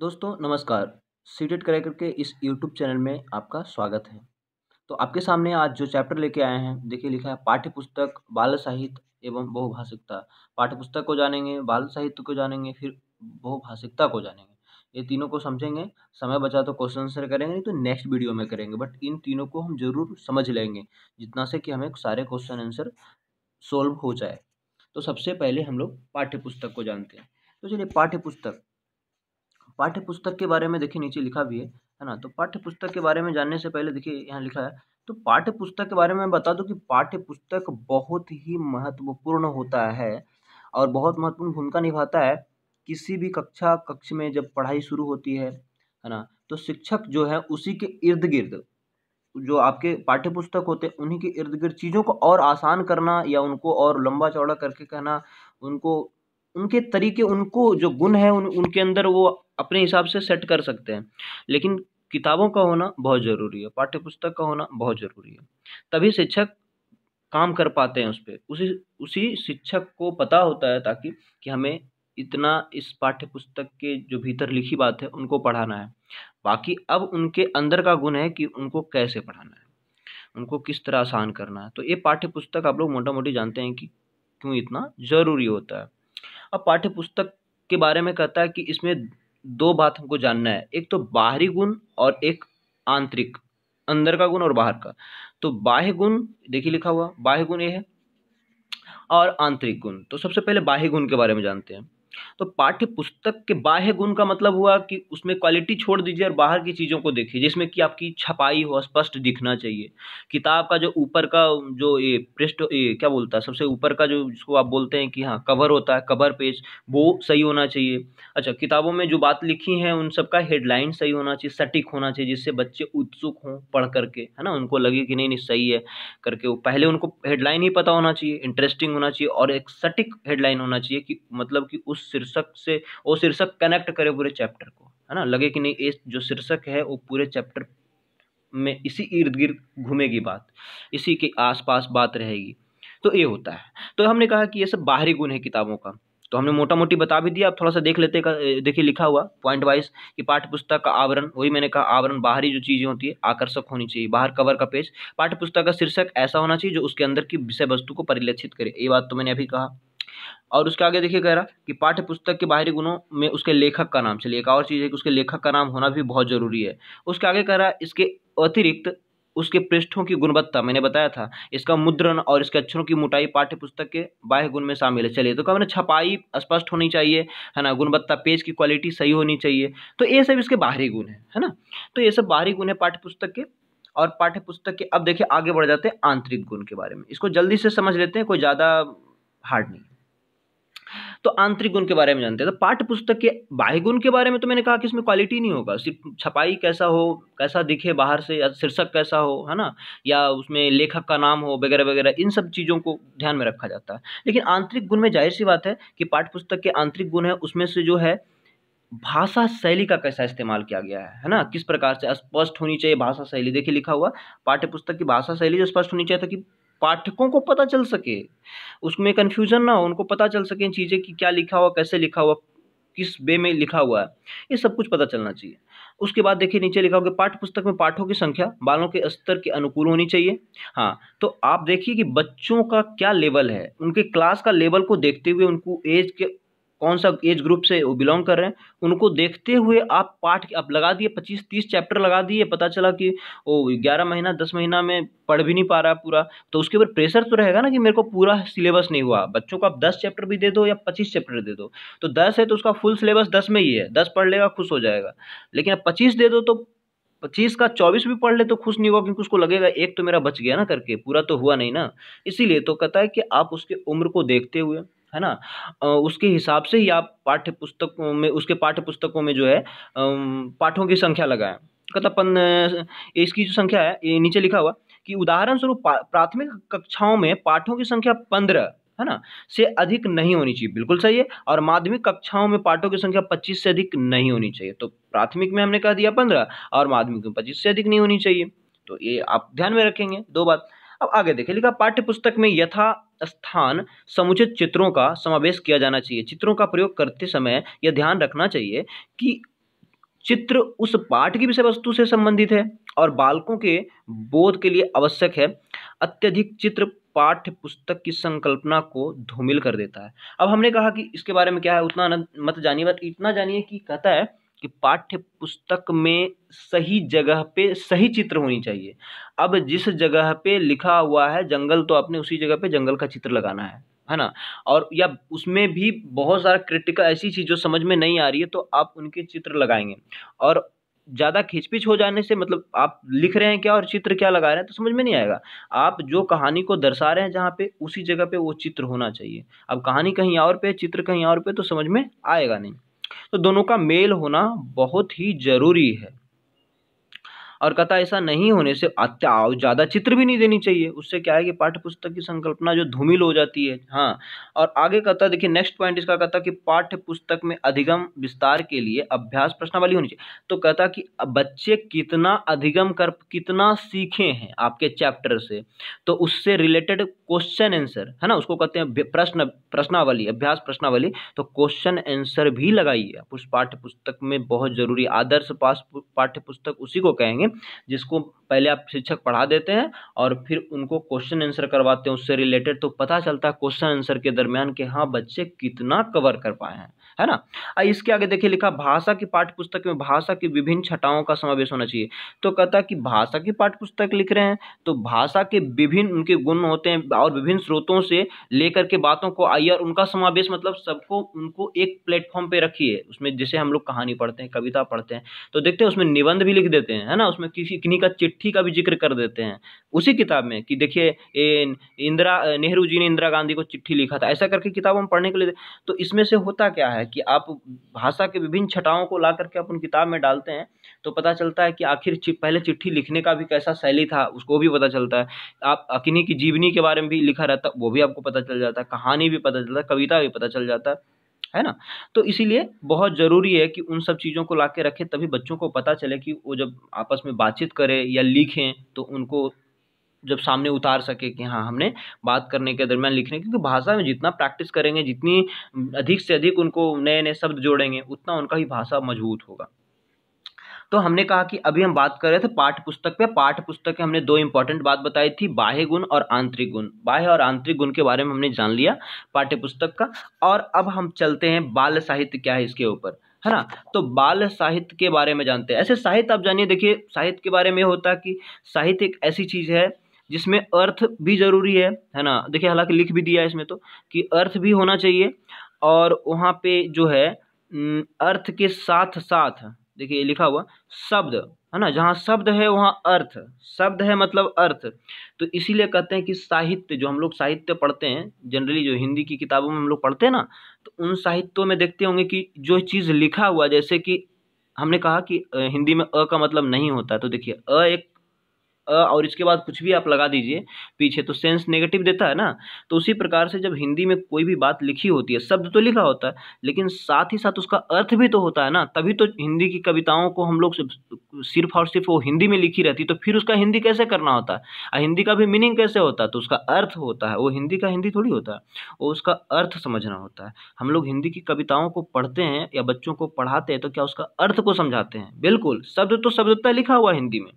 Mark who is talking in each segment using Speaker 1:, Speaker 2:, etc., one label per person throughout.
Speaker 1: दोस्तों नमस्कार CTET cracker के इस यूट्यूब चैनल में आपका स्वागत है तो आपके सामने आज जो चैप्टर लेके आए हैं देखिए लिखा है पाठ्य पुस्तक बाल साहित्य एवं बहुभाषिकता पाठ्य पुस्तक को जानेंगे बाल साहित्य को जानेंगे फिर बहुभाषिकता को जानेंगे ये तीनों को समझेंगे समय बचा तो क्वेश्चन आंसर करेंगे नहीं तो नेक्स्ट वीडियो में करेंगे बट इन तीनों को हम जरूर समझ लेंगे जितना से कि हमें सारे क्वेश्चन आंसर सोल्व हो जाए तो सबसे पहले हम लोग पाठ्य पुस्तक को जानते हैं तो चलिए पाठ्य पुस्तक पाठ्य पुस्तक के बारे में देखिए नीचे लिखा भी है है ना तो पाठ्य पुस्तक के बारे में जानने से पहले देखिए यहाँ लिखा है तो पाठ्य पुस्तक के बारे में बता दूँ कि पाठ्य पुस्तक बहुत ही महत्वपूर्ण होता है और बहुत महत्वपूर्ण भूमिका निभाता है किसी भी कक्षा कक्ष में जब पढ़ाई शुरू होती है है ना तो शिक्षक जो है उसी के इर्द गिर्द जो आपके पाठ्य पुस्तक होते हैं उन्हीं के इर्द गिर्द चीज़ों को और आसान करना या उनको और लंबा चौड़ा करके कहना उनको उनके तरीके उनको जो गुण है उन उनके अंदर वो अपने हिसाब से सेट कर सकते हैं लेकिन किताबों का होना बहुत ज़रूरी है पाठ्य पुस्तक का होना बहुत ज़रूरी है तभी शिक्षक काम कर पाते हैं उस पर उसी उसी शिक्षक को पता होता है ताकि कि हमें इतना इस पाठ्य पुस्तक के जो भीतर लिखी बात है उनको पढ़ाना है बाकी अब उनके अंदर का गुण है कि उनको कैसे पढ़ाना है उनको किस तरह आसान करना है तो ये पाठ्य पुस्तक आप लोग मोटा मोटी जानते हैं कि क्यों इतना ज़रूरी होता है अब पाठ्य पुस्तक के बारे में कहता है कि इसमें दो बात हमको जानना है एक तो बाहरी गुण और एक आंतरिक अंदर का गुण और बाहर का तो बाह्य गुण देखिए लिखा हुआ बाह्य गुण ये है और आंतरिक गुण तो सबसे पहले बाह्य गुण के बारे में जानते हैं तो पाठ्य पुस्तक के बाह्य गुण का मतलब हुआ कि उसमें क्वालिटी छोड़ दीजिए और बाहर की चीज़ों को देखिए जिसमें कि आपकी छपाई हो स्पष्ट दिखना चाहिए किताब का जो ऊपर का जो ये पृष्ठ ये क्या बोलता है सबसे ऊपर का जो जिसको आप बोलते हैं कि हाँ कवर होता है कवर पेज वो सही होना चाहिए अच्छा किताबों में जो बात लिखी है उन सबका हेडलाइन सही होना चाहिए सटीक होना चाहिए जिससे बच्चे उत्सुक हों पढ़ करके है ना उनको लगे कि नहीं नहीं सही है करके वो पहले उनको हेडलाइन ही पता होना चाहिए इंटरेस्टिंग होना चाहिए और एक सटीक हेडलाइन होना चाहिए कि मतलब कि उस शीर्षक से वो शीर्षक कनेक्ट करे पूरे चैप्टर को है ना लगे कि नहीं ये जो शीर्षक है वो पूरे चैप्टर में इसी इर्द गिर्द घूमेगी बात इसी के आसपास बात रहेगी तो ये होता है तो हमने कहा कि ये सब बाहरी गुण है किताबों का तो हमने मोटा मोटी बता भी दिया आप थोड़ा सा देख लेते देखिए लिखा हुआ पॉइंट वाइज कि पाठ्य पुस्तक का आवरण वही मैंने कहा आवरण बाहरी जो चीज़ें होती है आकर्षक होनी चाहिए बाहर कवर का पेज पाठ्य पुस्तक का शीर्षक ऐसा होना चाहिए जो उसके अंदर की विषय वस्तु को परिलक्षित करे ये बात तो मैंने अभी कहा और उसके आगे देखिए कह रहा कि पाठ्य पुस्तक के बाहरी गुणों में उसके लेखक का नाम चलिए एक और चीज़ है कि उसके लेखक का नाम होना भी बहुत ज़रूरी है उसके आगे कह रहा इसके अतिरिक्त उसके पृष्ठों की गुणवत्ता मैंने बताया था इसका मुद्रण और इसके अक्षरों की मोटाई पाठ्य पुस्तक के बाह्य गुण में शामिल है चलिए तो क्या मैंने छपाई स्पष्ट होनी चाहिए है ना गुणवत्ता पेज की क्वालिटी सही होनी चाहिए तो ये सब इसके बाहरी गुण है है ना तो ये सब बाहरी गुण है पाठ्य पुस्तक के और पाठ्य पुस्तक के अब देखिए आगे बढ़ जाते हैं आंतरिक गुण के बारे में इसको जल्दी से समझ लेते हैं कोई ज़्यादा हार्ड नहीं तो आंतरिक गुण के बारे में जानते हैं तो पाठ्य पुस्तक के बाह्य गुण के बारे में तो मैंने कहा कि इसमें क्वालिटी नहीं होगा सिर्फ छपाई कैसा हो कैसा दिखे बाहर से या शीर्षक कैसा हो है ना या उसमें लेखक का नाम हो वगैरह वगैरह इन सब चीज़ों को ध्यान में रखा जाता है लेकिन आंतरिक गुण में जाहिर सी बात है कि पाठ्यपुस्तक पुस्तक के आंतरिक गुण है उसमें से जो है भाषा शैली का कैसा इस्तेमाल किया गया है है ना किस प्रकार से स्पष्ट होनी चाहिए भाषा शैली देखिए लिखा हुआ पाठ्य पुस्तक की भाषा शैली जो स्पष्ट होनी चाहिए ताकि पाठकों को पता चल सके उसमें कन्फ्यूजन ना हो उनको पता चल सके चीज़ें कि क्या लिखा हुआ कैसे लिखा हुआ किस वे में लिखा हुआ है ये सब कुछ पता चलना चाहिए उसके बाद देखिए नीचे लिखा होगा पाठ्य पुस्तक में पाठों की संख्या बालों के स्तर के अनुकूल होनी चाहिए हाँ तो आप देखिए कि बच्चों का क्या लेवल है उनके क्लास का लेवल को देखते हुए उनको एज के कौन सा एज ग्रुप से वो बिलोंग कर रहे हैं उनको देखते हुए आप पाठ आप लगा दिए पच्चीस तीस चैप्टर लगा दिए पता चला कि वो ग्यारह महीना दस महीना में पढ़ भी नहीं पा रहा पूरा तो उसके ऊपर प्रेशर तो रहेगा ना कि मेरे को पूरा सिलेबस नहीं हुआ बच्चों को आप दस चैप्टर भी दे दो या पच्चीस चैप्टर दे दो तो दस है तो उसका फुल सिलेबस दस में ही है दस पढ़ लेगा खुश हो जाएगा लेकिन अब पच्चीस दे दो तो पच्चीस का चौबीस भी पढ़ ले तो खुश नहीं होगा क्योंकि उसको लगेगा एक तो मेरा बच गया ना करके पूरा तो हुआ नहीं ना इसीलिए तो कहता है कि आप उसके उम्र को देखते हुए है ना उसके हिसाब से ही आप पाठ्य पुस्तक में उसके पाठ्य पुस्तकों में जो है पाठों की संख्या लगाएं कथापन इसकी जो संख्या है ये नीचे लिखा हुआ कि उदाहरण स्वरूप प्राथमिक कक्षाओं में पाठों की संख्या पंद्रह है ना से अधिक नहीं होनी चाहिए बिल्कुल सही है और माध्यमिक कक्षाओं में पाठों की संख्या पच्चीस से अधिक नहीं होनी चाहिए तो प्राथमिक में हमने कह दिया पंद्रह और माध्यमिक में पच्चीस से अधिक नहीं होनी चाहिए तो ये आप ध्यान में रखेंगे दो बात अब आगे देखें लिखा पाठ्य पुस्तक में यथा स्थान समुचित चित्रों का समावेश किया जाना चाहिए चित्रों का प्रयोग करते समय यह ध्यान रखना चाहिए कि चित्र उस पाठ की विषय वस्तु से संबंधित है और बालकों के बोध के लिए आवश्यक है अत्यधिक चित्र पाठ्य पुस्तक की संकल्पना को धूमिल कर देता है अब हमने कहा कि इसके बारे में क्या है उतना मत जानिए बस इतना जानिए कि कहता है कि पाठ्य पुस्तक में सही जगह पे सही चित्र होनी चाहिए अब जिस जगह पे लिखा हुआ है जंगल तो आपने उसी जगह पे जंगल का चित्र लगाना है है ना और या उसमें भी बहुत सारा क्रिटिकल ऐसी चीज़ जो समझ में नहीं आ रही है तो आप उनके चित्र लगाएंगे और ज़्यादा खिचपिच हो जाने से मतलब आप लिख रहे हैं क्या और चित्र क्या लगा रहे हैं तो समझ में नहीं आएगा आप जो कहानी को दर्शा रहे हैं जहाँ पे उसी जगह पे वो चित्र होना चाहिए अब कहानी कहीं और पे चित्र कहीं और पे तो समझ में आएगा नहीं तो दोनों का मेल होना बहुत ही ज़रूरी है और कथा ऐसा नहीं होने से ज़्यादा चित्र भी नहीं देनी चाहिए उससे क्या है कि पाठ्य पुस्तक की संकल्पना जो धूमिल हो जाती है हाँ और आगे कथा देखिए नेक्स्ट पॉइंट इसका कथा कि पाठ्य पुस्तक में अधिगम विस्तार के लिए अभ्यास प्रश्नावली होनी चाहिए तो कथा कि बच्चे कितना अधिगम कर कितना सीखे हैं आपके चैप्टर से तो उससे रिलेटेड क्वेश्चन आंसर है ना उसको कहते हैं प्रश्न प्रश्नावली अभ्यास प्रश्नावली तो क्वेश्चन आंसर भी लगाइए उस पाठ्य पुस्तक में बहुत जरूरी आदर्श पास पाठ्य पुस्तक उसी को कहेंगे जिसको पहले आप शिक्षक पढ़ा देते हैं और फिर उनको क्वेश्चन आंसर करवाते हैं उससे रिलेटेड तो पता चलता है क्वेश्चन आंसर के दरमियान कि हाँ बच्चे कितना कवर कर पाए हैं है ना इसके आगे देखिए लिखा भाषा की पाठ्य पुस्तक में भाषा की विभिन्न छटाओं का समावेश होना चाहिए तो कहता है कि भाषा की पाठ्य पुस्तक लिख रहे हैं तो भाषा के विभिन्न उनके गुण होते हैं और विभिन्न स्रोतों से लेकर के बातों को आइए और उनका समावेश मतलब सबको उनको एक प्लेटफॉर्म पे रखिए उसमें जैसे हम लोग कहानी पढ़ते हैं कविता पढ़ते हैं तो देखते हैं उसमें निबंध भी लिख देते हैं है ना उसमें किसी किन्हीं का चिट्ठी का भी जिक्र कर देते हैं उसी किताब में कि देखिए इंदिरा नेहरू जी ने इंदिरा गांधी को चिट्ठी लिखा था ऐसा करके किताब हम पढ़ने के लिए तो इसमें से होता क्या है कि आप भाषा के विभिन्न छटाओं को ला करके अपन किताब में डालते हैं तो पता चलता है कि आखिर पहले चिट्ठी लिखने का भी कैसा शैली था उसको भी पता चलता है आप अकिनी की जीवनी के बारे में भी लिखा रहता वो भी आपको पता चल जाता है कहानी भी पता चलता है कविता भी पता चल जाता है है ना तो इसीलिए बहुत ज़रूरी है कि उन सब चीज़ों को ला के रखें तभी बच्चों को पता चले कि वो जब आपस में बातचीत करें या लिखें तो उनको जब सामने उतार सके कि हाँ हमने बात करने के दरमियान लिखने क्योंकि भाषा में जितना प्रैक्टिस करेंगे जितनी अधिक से अधिक उनको नए नए शब्द जोड़ेंगे उतना उनका ही भाषा मजबूत होगा तो हमने कहा कि अभी हम बात कर रहे थे पाठ्यपुस्तक पुस्तक पे पाठ्य पुस्तक में हमने दो इंपॉर्टेंट बात बताई थी बाह्य गुण और आंतरिक गुण बाह्य और आंतरिक गुण के बारे में हमने जान लिया पाठ्य पुस्तक का और अब हम चलते हैं बाल साहित्य क्या है इसके ऊपर है ना तो बाल साहित्य के बारे में जानते हैं ऐसे साहित्य आप जानिए देखिए साहित्य के बारे में होता कि साहित्य एक ऐसी चीज़ है जिसमें अर्थ भी ज़रूरी है है ना देखिए हालांकि लिख भी दिया है इसमें तो कि अर्थ भी होना चाहिए और वहाँ पे जो है अर्थ के साथ साथ देखिए लिखा हुआ शब्द है ना जहाँ शब्द है वहाँ अर्थ शब्द है मतलब अर्थ तो इसीलिए कहते हैं कि साहित्य जो हम लोग साहित्य पढ़ते हैं जनरली जो हिंदी की किताबों में हम लोग पढ़ते हैं ना तो उन साहित्यों में देखते होंगे कि जो चीज़ लिखा हुआ जैसे कि हमने कहा कि हिंदी में अ का मतलब नहीं होता तो देखिए अ एक और इसके बाद कुछ भी आप लगा दीजिए पीछे तो सेंस नेगेटिव देता है ना तो उसी प्रकार से जब हिंदी में कोई भी बात लिखी होती है शब्द तो लिखा होता है लेकिन साथ ही साथ उसका अर्थ भी तो होता है ना तभी तो हिंदी की कविताओं को हम लोग सिर्फ और सिर्फ वो हिंदी में लिखी रहती तो फिर उसका हिंदी कैसे करना होता है हिंदी का भी मीनिंग कैसे होता है तो उसका अर्थ होता है वो हिंदी का हिंदी थोड़ी होता है वो उसका अर्थ समझना होता है हम लोग हिंदी की कविताओं को पढ़ते हैं या बच्चों को पढ़ाते हैं तो क्या उसका अर्थ को समझाते हैं बिल्कुल शब्द तो शब्दता लिखा हुआ हिंदी में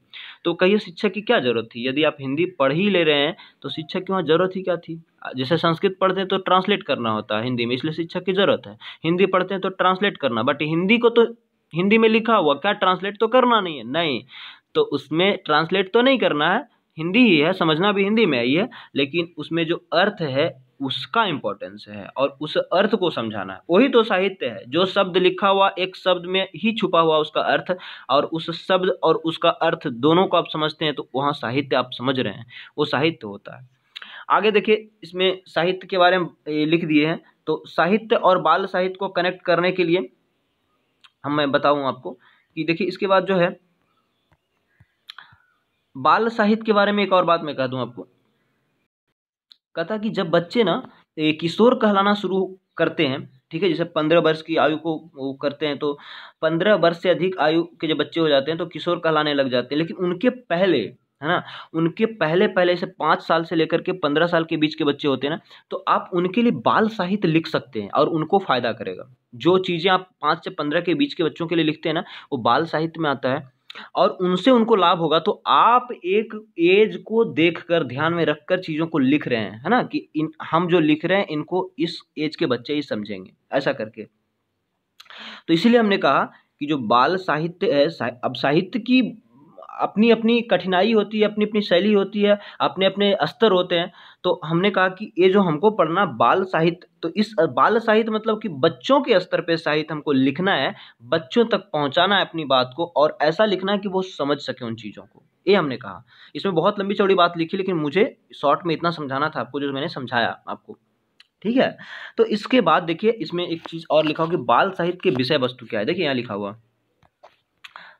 Speaker 1: तो कहिए शिक्षक की क्या ज़रूरत थी यदि आप हिंदी पढ़ ही ले रहे हैं तो शिक्षक की वहाँ ज़रूरत ही क्या थी जैसे संस्कृत पढ़ते हैं तो ट्रांसलेट करना होता है हिंदी में इसलिए शिक्षक की ज़रूरत है हिंदी पढ़ते हैं तो ट्रांसलेट करना बट हिंदी को तो हिंदी में लिखा हुआ क्या ट्रांसलेट तो करना नहीं है नहीं तो उसमें ट्रांसलेट तो नहीं करना है हिंदी ही है समझना भी हिंदी में ही है लेकिन उसमें जो अर्थ है उसका इम्पोर्टेंस है और उस अर्थ को समझाना है वही तो साहित्य है जो शब्द लिखा हुआ एक शब्द में ही छुपा हुआ उसका अर्थ और उस शब्द और उसका अर्थ दोनों को आप समझते हैं तो वहाँ साहित्य आप समझ रहे हैं वो साहित्य होता है आगे देखिए इसमें साहित्य के बारे में लिख दिए हैं तो साहित्य और बाल साहित्य को कनेक्ट करने के लिए हम मैं बताऊँ आपको कि देखिए इसके बाद जो है बाल साहित्य के बारे में एक और बात मैं कह दूँ आपको कथा कि जब बच्चे ना किशोर कहलाना शुरू करते हैं ठीक है जैसे पंद्रह वर्ष की आयु को वो करते हैं तो पंद्रह वर्ष से अधिक आयु के जब बच्चे हो जाते हैं तो किशोर कहलाने लग जाते हैं लेकिन उनके पहले है ना उनके पहले पहले से पाँच साल से लेकर के पंद्रह साल के बीच के बच्चे होते हैं ना तो आप उनके लिए बाल साहित्य लिख सकते हैं और उनको फ़ायदा करेगा जो चीज़ें आप पाँच से पंद्रह के बीच के बच्चों के लिए लिखते हैं ना वो बाल साहित्य में आता है और उनसे उनको लाभ होगा तो आप एक एज को देखकर ध्यान में रखकर चीज़ों को लिख रहे हैं है ना कि इन हम जो लिख रहे हैं इनको इस एज के बच्चे ही समझेंगे ऐसा करके तो इसीलिए हमने कहा कि जो बाल साहित्य है सा, अब साहित्य की अपनी अपनी कठिनाई होती है अपनी अपनी शैली होती है अपने अपने स्तर होते हैं तो हमने कहा कि ये जो हमको पढ़ना बाल साहित्य तो इस बाल साहित्य मतलब कि बच्चों के स्तर पे साहित्य हमको लिखना है बच्चों तक पहुंचाना है अपनी बात को और ऐसा लिखना है कि वो समझ सके उन चीज़ों को ये हमने कहा इसमें बहुत लंबी चौड़ी बात लिखी लेकिन मुझे शॉर्ट में इतना समझाना था आपको जो मैंने समझाया आपको ठीक है तो इसके बाद देखिए इसमें एक चीज़ और लिखा हो कि बाल साहित्य के विषय वस्तु क्या है देखिए यहाँ लिखा हुआ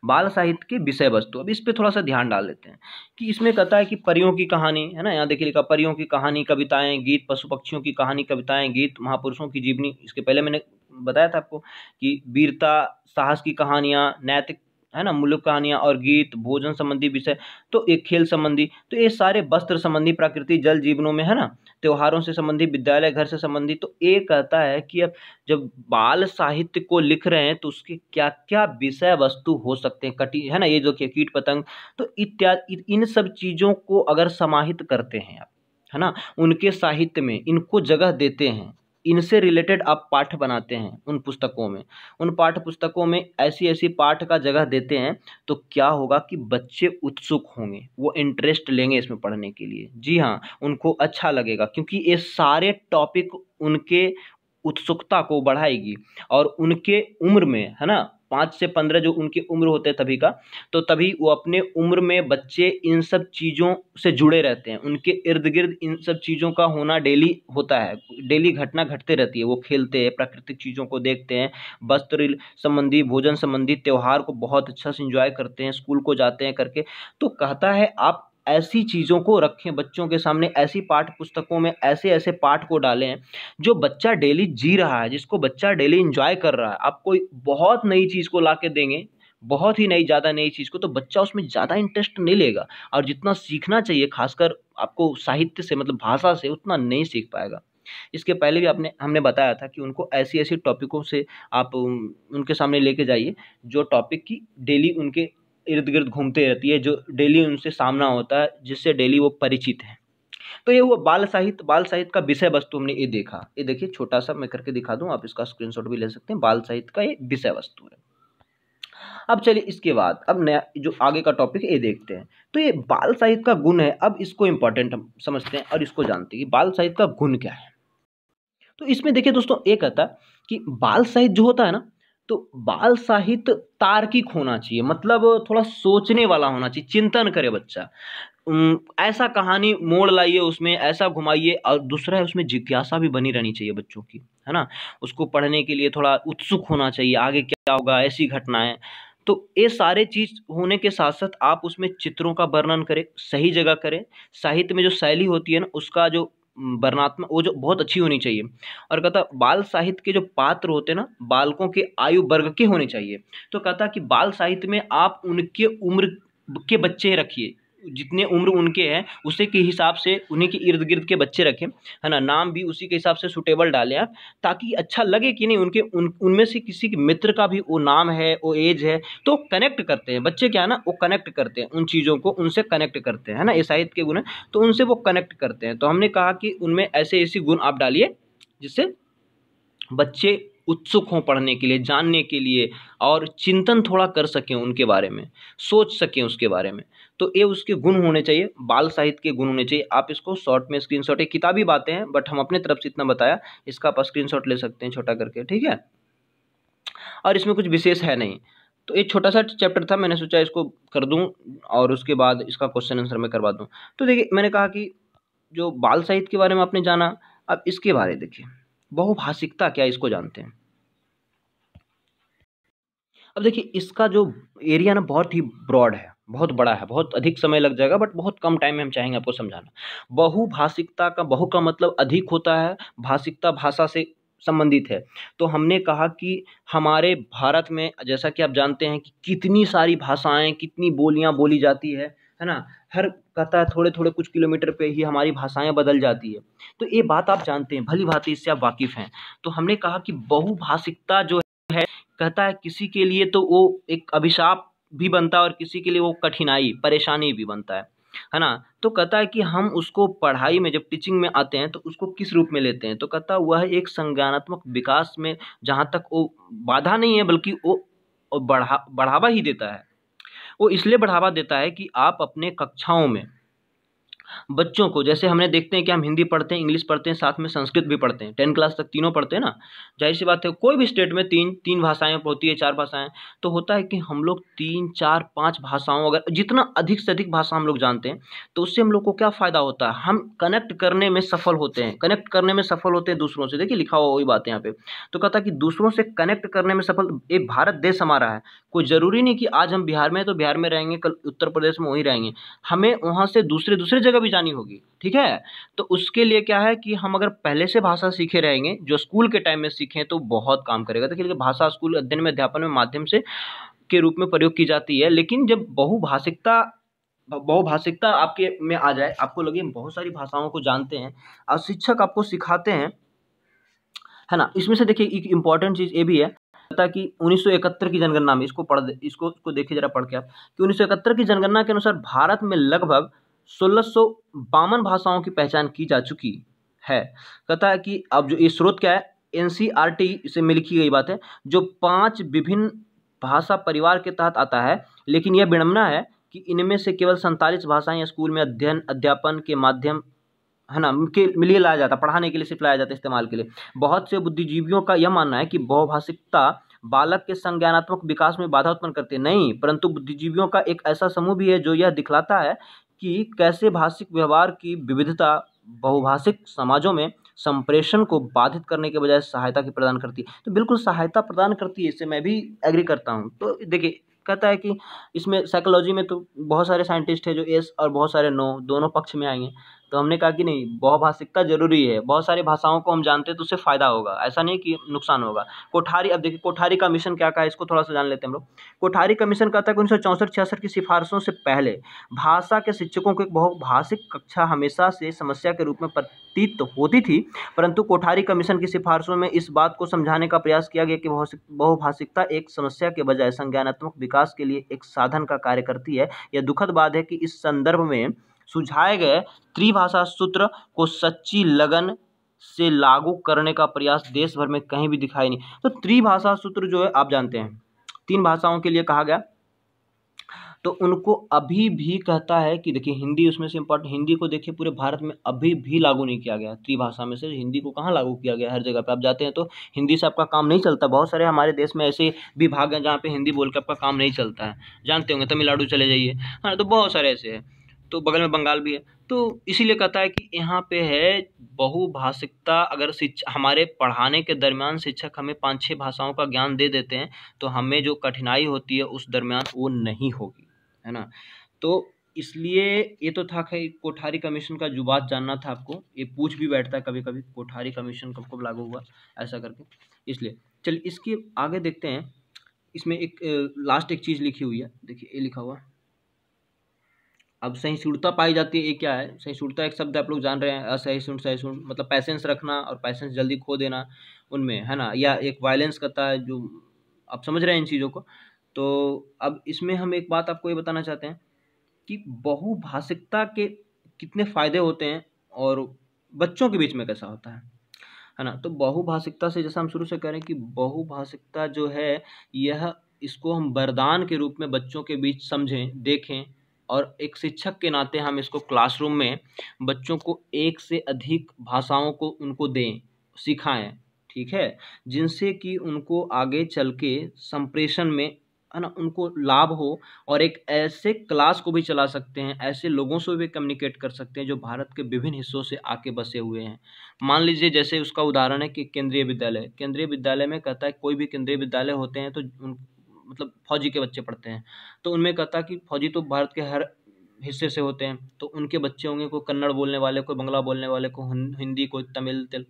Speaker 1: बाल साहित्य की विषय वस्तु अब इस पर थोड़ा सा ध्यान डाल लेते हैं कि इसमें कहता है कि परियों की कहानी है ना यहाँ देखिए लिखा परियों की कहानी कविताएं गीत पशु पक्षियों की कहानी कविताएं गीत महापुरुषों की जीवनी इसके पहले मैंने बताया था आपको कि वीरता साहस की कहानियाँ नैतिक है ना मूल्य कहानियाँ और गीत भोजन संबंधी विषय तो एक खेल संबंधी तो ये सारे वस्त्र संबंधी प्राकृतिक जल जीवनों में है ना त्योहारों से संबंधित विद्यालय घर से संबंधित तो ये कहता है कि अब जब बाल साहित्य को लिख रहे हैं तो उसके क्या क्या विषय वस्तु हो सकते हैं कटी है ना ये जो कीट पतंग तो इत्यादि इन सब चीज़ों को अगर समाहित करते हैं आप है ना उनके साहित्य में इनको जगह देते हैं इनसे रिलेटेड आप पाठ बनाते हैं उन पुस्तकों में उन पाठ्य पुस्तकों में ऐसी ऐसी पाठ का जगह देते हैं तो क्या होगा कि बच्चे उत्सुक होंगे वो इंटरेस्ट लेंगे इसमें पढ़ने के लिए जी हाँ उनको अच्छा लगेगा क्योंकि ये सारे टॉपिक उनके उत्सुकता को बढ़ाएगी और उनके उम्र में है ना पाँच से पंद्रह जो उनकी उम्र होते हैं तभी का तो तभी वो अपने उम्र में बच्चे इन सब चीज़ों से जुड़े रहते हैं उनके इर्द गिर्द इन सब चीज़ों का होना डेली होता है डेली घटना घटते रहती है वो खेलते हैं प्राकृतिक चीज़ों को देखते हैं वस्त्र संबंधी भोजन संबंधी त्यौहार को बहुत अच्छा से इंजॉय करते हैं स्कूल को जाते हैं करके तो कहता है आप ऐसी चीज़ों को रखें बच्चों के सामने ऐसी पाठ पुस्तकों में ऐसे ऐसे पाठ को डालें जो बच्चा डेली जी रहा है जिसको बच्चा डेली इंजॉय कर रहा है आप कोई बहुत नई चीज़ को ला के देंगे बहुत ही नई ज़्यादा नई चीज़ को तो बच्चा उसमें ज़्यादा इंटरेस्ट नहीं लेगा और जितना सीखना चाहिए खासकर आपको साहित्य से मतलब भाषा से उतना नहीं सीख पाएगा इसके पहले भी आपने हमने बताया था कि उनको ऐसी ऐसी टॉपिकों से आप उनके सामने लेके जाइए जो टॉपिक की डेली उनके इर्द गिर्द घूमते रहती है जो डेली उनसे सामना होता है जिससे डेली वो परिचित हैं तो ये हुआ बाल साहित्य बाल साहित्य का विषय वस्तु हमने ये देखा ये देखिए छोटा सा मैं करके दिखा दूँ आप इसका स्क्रीन भी ले सकते हैं बाल साहित्य का ये विषय वस्तु है अब चलिए इसके बाद अब नया जो आगे का टॉपिक ये देखते हैं तो ये बाल साहित्य का गुण है अब इसको इम्पोर्टेंट हम समझते हैं और इसको जानते हैं कि बाल साहित्य का गुण क्या है तो इसमें देखिए दोस्तों ये कहता कि बाल साहित्य जो होता है ना तो बाल साहित्य तार्किक होना चाहिए मतलब थोड़ा सोचने वाला होना चाहिए चिंतन करे बच्चा ऐसा कहानी मोड़ लाइए उसमें ऐसा घुमाइए और दूसरा है उसमें जिज्ञासा भी बनी रहनी चाहिए बच्चों की है ना उसको पढ़ने के लिए थोड़ा उत्सुक होना चाहिए आगे क्या होगा ऐसी घटनाएं तो ये सारे चीज़ होने के साथ साथ आप उसमें चित्रों का वर्णन करें सही जगह करें साहित्य में जो शैली होती है ना उसका जो वर्णात्मक वो जो बहुत अच्छी होनी चाहिए और कहता बाल साहित्य के जो पात्र होते हैं ना बालकों के आयु वर्ग के होने चाहिए तो कहता कि बाल साहित्य में आप उनके उम्र के बच्चे रखिए जितने उम्र उनके हैं उसी के हिसाब से उन्हीं के इर्द गिर्द के बच्चे रखें है ना नाम भी उसी के हिसाब से सुटेबल डालें आप ताकि अच्छा लगे कि नहीं उनके उन उनमें से किसी के मित्र का भी वो नाम है वो एज है तो कनेक्ट करते हैं बच्चे क्या है ना वो कनेक्ट करते हैं उन चीज़ों को उनसे कनेक्ट करते हैं है ना ईसाइत के गुण हैं तो उनसे वो कनेक्ट करते हैं तो हमने कहा कि उनमें ऐसे ऐसे गुण आप डालिए जिससे बच्चे उत्सुक हों पढ़ने के लिए जानने के लिए और चिंतन थोड़ा कर सकें उनके बारे में सोच सकें उसके बारे में तो ये उसके गुण होने चाहिए बाल साहित्य के गुण होने चाहिए आप इसको शॉर्ट में स्क्रीन शॉट किताबी बातें हैं बट हम अपने तरफ से इतना बताया इसका आप स्क्रीन शॉट ले सकते हैं छोटा करके ठीक है और इसमें कुछ विशेष है नहीं तो एक छोटा सा चैप्टर था मैंने सोचा इसको कर दूं और उसके बाद इसका क्वेश्चन आंसर मैं करवा दूं तो देखिए मैंने कहा कि जो बाल साहित्य के बारे में आपने जाना अब इसके बारे में देखिए बहुभाषिकता क्या इसको जानते हैं अब देखिए इसका जो एरिया ना बहुत ही ब्रॉड है बहुत बड़ा है बहुत अधिक समय लग जाएगा बट बहुत कम टाइम में हम चाहेंगे आपको समझाना बहुभाषिकता का बहु का मतलब अधिक होता है भाषिकता भाषा से संबंधित है तो हमने कहा कि हमारे भारत में जैसा कि आप जानते हैं कि कितनी सारी भाषाएं कितनी बोलियां बोली जाती है है ना हर कहता है थोड़े थोड़े कुछ किलोमीटर पे ही हमारी भाषाएं बदल जाती है तो ये बात आप जानते हैं भली भांति इससे आप वाकिफ़ हैं तो हमने कहा कि बहुभाषिकता जो है कहता है किसी के लिए तो वो एक अभिशाप भी बनता है और किसी के लिए वो कठिनाई परेशानी भी बनता है है ना तो कहता है कि हम उसको पढ़ाई में जब टीचिंग में आते हैं तो उसको किस रूप में लेते हैं तो कहता है वह एक संज्ञानात्मक विकास में जहाँ तक वो बाधा नहीं है बल्कि वो बढ़ा बढ़ावा ही देता है वो इसलिए बढ़ावा देता है कि आप अपने कक्षाओं में बच्चों को जैसे हमने देखते हैं कि हम हिंदी पढ़ते हैं इंग्लिश पढ़ते हैं साथ में संस्कृत भी पढ़ते हैं टेन क्लास तक तीनों पढ़ते हैं ना जाहिर सी बात है कोई भी स्टेट में तीन तीन भाषाएं होती है चार भाषाएं तो होता है कि हम लोग तीन चार पाँच भाषाओं अगर जितना अधिक से अधिक भाषा हम लोग जानते हैं तो उससे हम लोग को क्या फ़ायदा होता है हम कनेक्ट करने में सफल होते हैं कनेक्ट करने में सफल होते हैं दूसरों से देखिए लिखा हुआ वही बात है यहाँ पे तो कहता है कि दूसरों से कनेक्ट करने में सफल एक भारत देश हमारा है कोई ज़रूरी नहीं कि आज हम बिहार में तो बिहार में रहेंगे कल उत्तर प्रदेश में वहीं रहेंगे हमें वहाँ से दूसरे दूसरे जगह भी जानी होगी ठीक है तो उसके लिए क्या है कि हम अगर पहले से भाषा सीखे रहेंगे जो स्कूल के टाइम में सीखें तो बहुत काम करेगा देखिए भाषा स्कूल अध्ययन में अध्यापन में माध्यम से के रूप में प्रयोग की जाती है लेकिन जब बहुभाषिकता बहुभाषिकता आपके में आ जाए आपको लगे बहुत सारी भाषाओं को जानते हैं और शिक्षक आपको सिखाते हैं है ना इसमें से देखिए एक इम्पॉर्टेंट चीज़ ये भी है कि 1971 की जनगणना में इसको पढ़ इसको इसको देखिए जरा पढ़ के आप कि 1971 की जनगणना के अनुसार भारत में लगभग सोलह भाषाओं की पहचान की जा चुकी है कहता है कि अब जो ये स्रोत क्या है एन e से में लिखी गई बात है जो पांच विभिन्न भाषा परिवार के तहत आता है लेकिन यह विडम्बना है कि इनमें से केवल सैंतालीस भाषाएं स्कूल में अध्ययन अध्यापन के माध्यम है ना के लिए लाया जाता पढ़ाने के लिए सिर्फ लाया जाता है इस्तेमाल के लिए बहुत से बुद्धिजीवियों का यह मानना है कि बहुभाषिकता बालक के संज्ञानात्मक विकास में बाधा उत्पन्न करते नहीं परंतु बुद्धिजीवियों का एक ऐसा समूह भी है जो यह दिखलाता है कि कैसे भाषिक व्यवहार की विविधता बहुभाषिक समाजों में संप्रेषण को बाधित करने के बजाय सहायता की प्रदान करती है तो बिल्कुल सहायता प्रदान करती है इसे मैं भी एग्री करता हूँ तो देखिए कहता है कि इसमें साइकोलॉजी में तो बहुत सारे साइंटिस्ट हैं जो एस और बहुत सारे नो दोनों पक्ष में आएंगे तो हमने कहा कि नहीं बहुभाषिकता ज़रूरी है बहुत सारी भाषाओं को हम जानते हैं तो उससे फ़ायदा होगा ऐसा नहीं कि नुकसान होगा कोठारी अब देखिए कोठारी कमीशन क्या कहा इसको थोड़ा सा जान लेते हैं हम लोग कोठारी कमीशन कहता है कि उन्नीस सौ चौंसठ छियासठ की सिफारिशों से पहले भाषा के शिक्षकों को एक बहुभाषिक कक्षा हमेशा से समस्या के रूप में प्रतीत होती थी परंतु कोठारी कमीशन की सिफारिशों में इस बात को समझाने का प्रयास किया गया कि बहुभाषिकता एक समस्या के बजाय संज्ञानात्मक विकास के लिए एक साधन का कार्य करती है यह दुखद बात है कि इस संदर्भ में सुझाए गए त्रिभाषा सूत्र को सच्ची लगन से लागू करने का प्रयास देश भर में कहीं भी दिखाई नहीं तो त्रिभाषा सूत्र जो है आप जानते हैं तीन भाषाओं के लिए कहा गया तो उनको अभी भी कहता है कि देखिए हिंदी उसमें से इम्पोर्टेंट हिंदी को देखिए पूरे भारत में अभी भी लागू नहीं किया गया त्रिभाषा में से हिंदी को कहाँ लागू किया गया हर जगह पे आप जाते हैं तो हिंदी से आपका काम नहीं चलता बहुत सारे हमारे देश में ऐसे विभाग हैं जहाँ पे हिंदी बोल के आपका काम नहीं चलता है जानते होंगे तमिलनाडु चले जाइए हाँ तो बहुत सारे ऐसे हैं तो बगल में बंगाल भी है तो इसीलिए कहता है कि यहाँ पे है बहुभाषिकता अगर शिक्षा हमारे पढ़ाने के दरमियान शिक्षक हमें पाँच छः भाषाओं का ज्ञान दे देते हैं तो हमें जो कठिनाई होती है उस दरमियान वो नहीं होगी है ना तो इसलिए ये तो था कि कोठारी कमीशन का जो बात जानना था आपको ये पूछ भी बैठता है कभी कभी कोठारी कमीशन कब कब लागू हुआ ऐसा करके इसलिए चलिए इसके आगे देखते हैं इसमें एक लास्ट एक चीज़ लिखी हुई है देखिए ये लिखा हुआ अब सहिष्णुता पाई जाती है ये क्या है सहिष्णुता एक शब्द आप लोग जान रहे हैं असहिष्णु सहिष्णु मतलब पैसेंस रखना और पैसेंस जल्दी खो देना उनमें है ना या एक वायलेंस करता है जो आप समझ रहे हैं इन चीज़ों को तो अब इसमें हम एक बात आपको ये बताना चाहते हैं कि बहुभाषिकता के कितने फ़ायदे होते हैं और बच्चों के बीच में कैसा होता है है ना तो बहुभाषिकता से जैसा हम शुरू से करें कि बहुभाषिकता जो है यह इसको हम वरदान के रूप में बच्चों के बीच समझें देखें और एक शिक्षक के नाते हम इसको क्लासरूम में बच्चों को एक से अधिक भाषाओं को उनको दें सिखाएं ठीक है जिनसे कि उनको आगे चल के संप्रेषण में है ना उनको लाभ हो और एक ऐसे क्लास को भी चला सकते हैं ऐसे लोगों से भी कम्युनिकेट कर सकते हैं जो भारत के विभिन्न हिस्सों से आके बसे हुए हैं मान लीजिए जैसे उसका उदाहरण है कि केंद्रीय विद्यालय केंद्रीय विद्यालय में कहता है कोई भी केंद्रीय विद्यालय होते हैं तो उन मतलब फौजी के बच्चे पढ़ते हैं तो उनमें कहता कि फौजी तो भारत के हर हिस्से से होते हैं तो उनके बच्चे होंगे कोई कन्नड़ बोलने वाले कोई बंगला बोलने वाले कोई हिंदी कोई तमिल तिल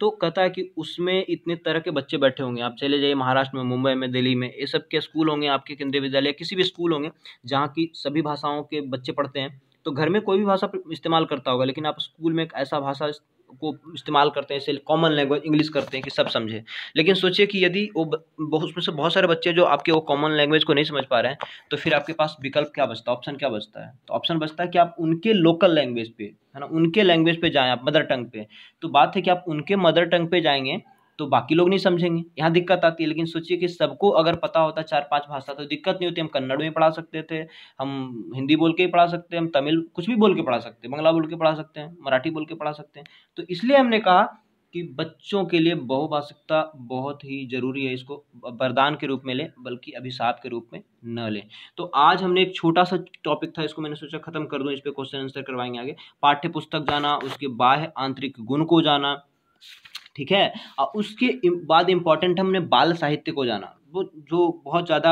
Speaker 1: तो कहता है कि उसमें इतने तरह के बच्चे बैठे होंगे आप चले जाइए महाराष्ट्र में मुंबई में दिल्ली में ये सब के स्कूल होंगे आपके केंद्रीय विद्यालय किसी भी स्कूल होंगे जहाँ की सभी भाषाओं के बच्चे पढ़ते हैं तो घर में कोई भी भाषा इस्तेमाल करता होगा लेकिन आप स्कूल में एक ऐसा भाषा को इस्तेमाल करते हैं इसे कॉमन लैंग्वेज इंग्लिश करते हैं कि सब समझे लेकिन सोचिए कि यदि वो बहुत उसमें से बहुत सारे बच्चे जो आपके वो कॉमन लैंग्वेज को नहीं समझ पा रहे हैं तो फिर आपके पास विकल्प क्या बचता है ऑप्शन क्या बचता है तो ऑप्शन बचता है कि आप उनके लोकल लैंग्वेज पे है ना उनके लैंग्वेज पे जाएँ आप मदर टंग पे तो बात है कि आप उनके मदर टंग पे जाएंगे तो बाकी लोग नहीं समझेंगे यहाँ दिक्कत आती है लेकिन सोचिए कि सबको अगर पता होता चार पांच भाषा तो दिक्कत नहीं होती हम कन्नड़ में पढ़ा सकते थे हम हिंदी बोल के ही पढ़ा सकते हैं हम तमिल कुछ भी बोल के पढ़ा सकते हैं बंगला बोल के पढ़ा सकते हैं मराठी बोल के पढ़ा सकते हैं तो इसलिए हमने कहा कि बच्चों के लिए बहुभाषिकता बहुत ही जरूरी है इसको वरदान के रूप में लें बल्कि अभिशाप के रूप में न लें तो आज हमने एक छोटा सा टॉपिक था इसको मैंने सोचा खत्म कर दूं इस पर क्वेश्चन आंसर करवाएंगे आगे पाठ्य पुस्तक जाना उसके बाह्य आंतरिक गुण को जाना ठीक है और उसके बाद इम्पॉर्टेंट हमने बाल साहित्य को जाना वो जो बहुत ज़्यादा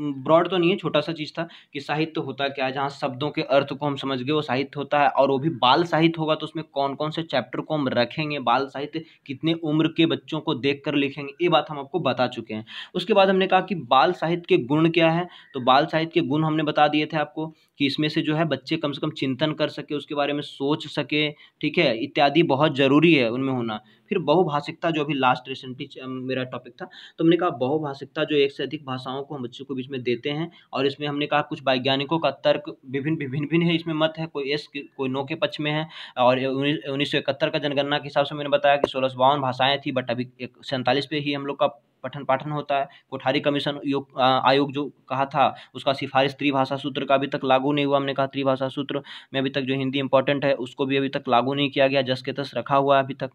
Speaker 1: ब्रॉड तो नहीं है छोटा सा चीज़ था कि साहित्य होता क्या है जहाँ शब्दों के अर्थ को हम समझ गए वो साहित्य होता है और वो भी बाल साहित्य होगा तो उसमें कौन कौन से चैप्टर को हम रखेंगे बाल साहित्य कितने उम्र के बच्चों को देख कर लिखेंगे ये बात हम आपको बता चुके हैं उसके बाद हमने कहा कि बाल साहित्य के गुण क्या है तो बाल साहित्य के गुण हमने बता दिए थे आपको कि इसमें से जो है बच्चे कम से कम चिंतन कर सके उसके बारे में सोच सके ठीक है इत्यादि बहुत ज़रूरी है उनमें होना फिर बहुभाषिकता जो अभी लास्ट रिसेंटली मेरा टॉपिक था तो हमने कहा बहुभाषिकता जो एक से अधिक भाषाओं को हम बच्चों को बीच में देते हैं और इसमें हमने कहा कुछ वैज्ञानिकों का तर्क विभिन्न विभिन्न भिन्न है इसमें मत है कोई एस कोई नो के पक्ष में है और उन्नीस सौ इकहत्तर का जनगणना के हिसाब से मैंने बताया कि सोलह सौ बावन भाषाएँ थी बट अभी एक सैंतालीस पे ही हम लोग का पठन पाठन होता है कोठारी कमीशन आयोग जो कहा था उसका सिफारिश त्रिभाषा सूत्र का अभी तक लागू नहीं हुआ हमने कहा त्रिभाषा सूत्र में अभी तक जो हिंदी इंपॉर्टेंट है उसको भी अभी तक लागू नहीं किया गया जस के तस रखा हुआ है अभी तक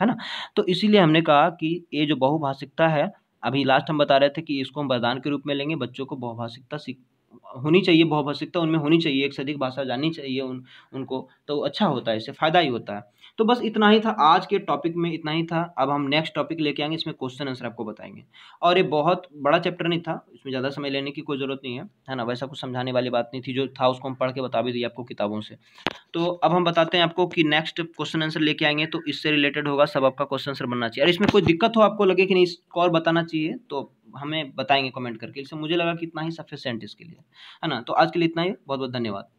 Speaker 1: है ना तो इसीलिए हमने कहा कि ये जो बहुभाषिकता है अभी लास्ट हम बता रहे थे कि इसको हम वरदान के रूप में लेंगे बच्चों को बहुभाषिकता सीख होनी चाहिए बहुभाषिकता उनमें होनी चाहिए एक से अधिक भाषा जाननी चाहिए उन उनको तो अच्छा होता है इससे फ़ायदा ही होता है तो बस इतना ही था आज के टॉपिक में इतना ही था अब हम नेक्स्ट टॉपिक लेके आएंगे इसमें क्वेश्चन आंसर आपको बताएंगे और ये बहुत बड़ा चैप्टर नहीं था इसमें ज़्यादा समय लेने की कोई ज़रूरत नहीं है है ना वैसा कुछ समझाने वाली बात नहीं थी जो था उसको हम पढ़ के बता भी दिए आपको किताबों से तो अब हम बताते हैं आपको कि नेक्स्ट क्वेश्चन आंसर लेके आएंगे तो इससे रिलेटेड होगा सब आपका क्वेश्चन आंसर बनना चाहिए और इसमें कोई दिक्कत हो आपको लगे कि नहीं इसको और बताना चाहिए तो हमें बताएंगे कमेंट करके इससे मुझे लगा कि इतना ही सफिशेंट इसके लिए है ना तो आज के लिए इतना ही बहुत बहुत धन्यवाद